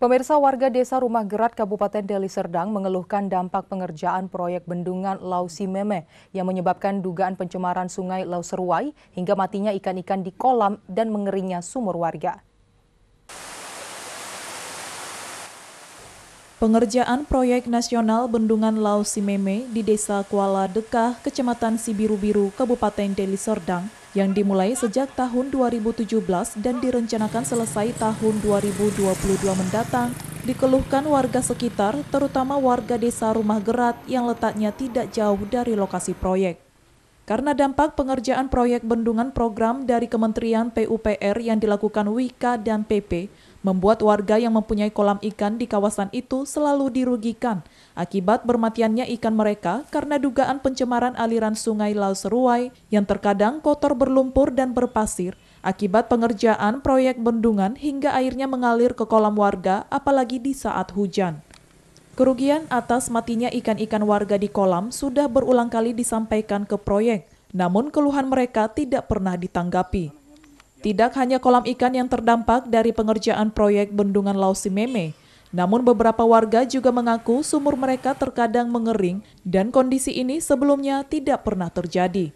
Pemirsa warga desa Rumah Gerat Kabupaten Deli Serdang mengeluhkan dampak pengerjaan proyek bendungan Lausi Meme yang menyebabkan dugaan pencemaran sungai Lauseruai hingga matinya ikan-ikan di kolam dan mengeringnya sumur warga. Pengerjaan proyek nasional Bendungan Laut Simeme di Desa Kuala Dekah, Kecamatan Sibiru-Biru, Kabupaten Deli Serdang, yang dimulai sejak tahun 2017 dan direncanakan selesai tahun 2022 mendatang, dikeluhkan warga sekitar, terutama warga desa Rumah Gerat yang letaknya tidak jauh dari lokasi proyek. Karena dampak pengerjaan proyek bendungan program dari Kementerian PUPR yang dilakukan WIKA dan PP, membuat warga yang mempunyai kolam ikan di kawasan itu selalu dirugikan akibat bermatiannya ikan mereka karena dugaan pencemaran aliran sungai Laut Seruai yang terkadang kotor berlumpur dan berpasir akibat pengerjaan proyek bendungan hingga airnya mengalir ke kolam warga apalagi di saat hujan. Kerugian atas matinya ikan-ikan warga di kolam sudah berulang kali disampaikan ke proyek, namun keluhan mereka tidak pernah ditanggapi. Tidak hanya kolam ikan yang terdampak dari pengerjaan proyek bendungan Lausimeme, namun beberapa warga juga mengaku sumur mereka terkadang mengering dan kondisi ini sebelumnya tidak pernah terjadi.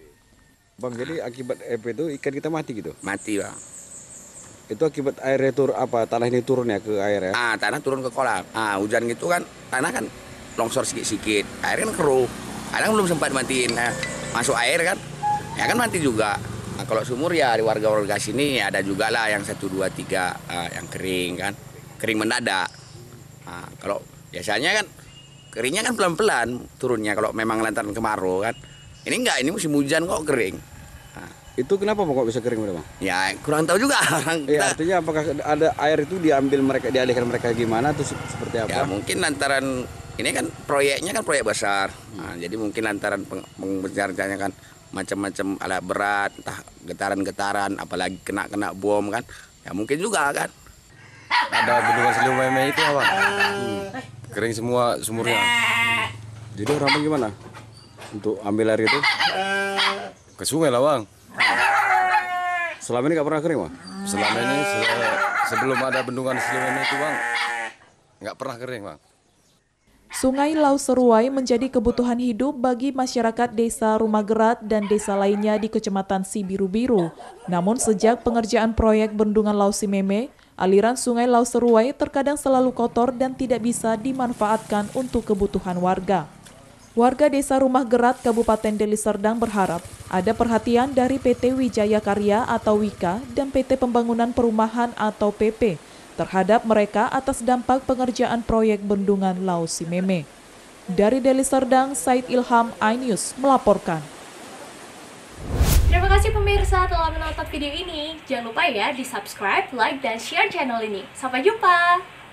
Bang, jadi akibat EP itu ikan kita mati gitu? Mati, Bang. Itu akibat airnya itu apa? Tanah ini turun ya ke air ya? Ah, tanah turun ke kolam. Ah, hujan gitu kan, tanah kan longsor sedikit-sedikit. Air kan keruh. Kadang belum sempat matiin. Nah, masuk air kan, ya kan mati juga. Nah kalau sumur ya di warga-warga sini ada juga lah yang satu dua tiga uh, yang kering kan, kering mendadak. Nah, kalau biasanya kan keringnya kan pelan-pelan turunnya kalau memang lantaran kemarau kan. Ini enggak, ini musim hujan kok kering. Nah. Itu kenapa kok bisa kering berapa? Ya kurang tahu juga orang. Ya, artinya apakah ada air itu diambil mereka dialihkan mereka gimana atau seperti apa? Ya mungkin lantaran ini kan proyeknya kan proyek besar. Nah, jadi mungkin lantaran peng- kan macam-macam alat berat entah getaran-getaran apalagi kena-kena bom kan ya mungkin juga kan ada bendungan seliu meme itu apa eh. kering semua sumurnya jadi orang gimana untuk ambil air itu eh. ke sungai lah bang selama ini gak pernah kering bang selama ini sebelum ada bendungan seliu meme itu bang gak pernah kering bang Sungai Seruai menjadi kebutuhan hidup bagi masyarakat desa Rumah Gerat dan desa lainnya di Kecamatan Sibiru-Biru. Namun sejak pengerjaan proyek Bendungan Simeme, aliran Sungai Seruai terkadang selalu kotor dan tidak bisa dimanfaatkan untuk kebutuhan warga. Warga desa Rumah Gerat Kabupaten Deli Serdang berharap ada perhatian dari PT Wijaya Karya atau WIKA dan PT Pembangunan Perumahan atau PP terhadap mereka atas dampak pengerjaan proyek bendungan Laut Simeme. Dari Deli Serdang, Said Ilham, iNews melaporkan. Terima kasih pemirsa telah menonton video ini. Jangan lupa ya di subscribe, like, dan share channel ini. Sampai jumpa!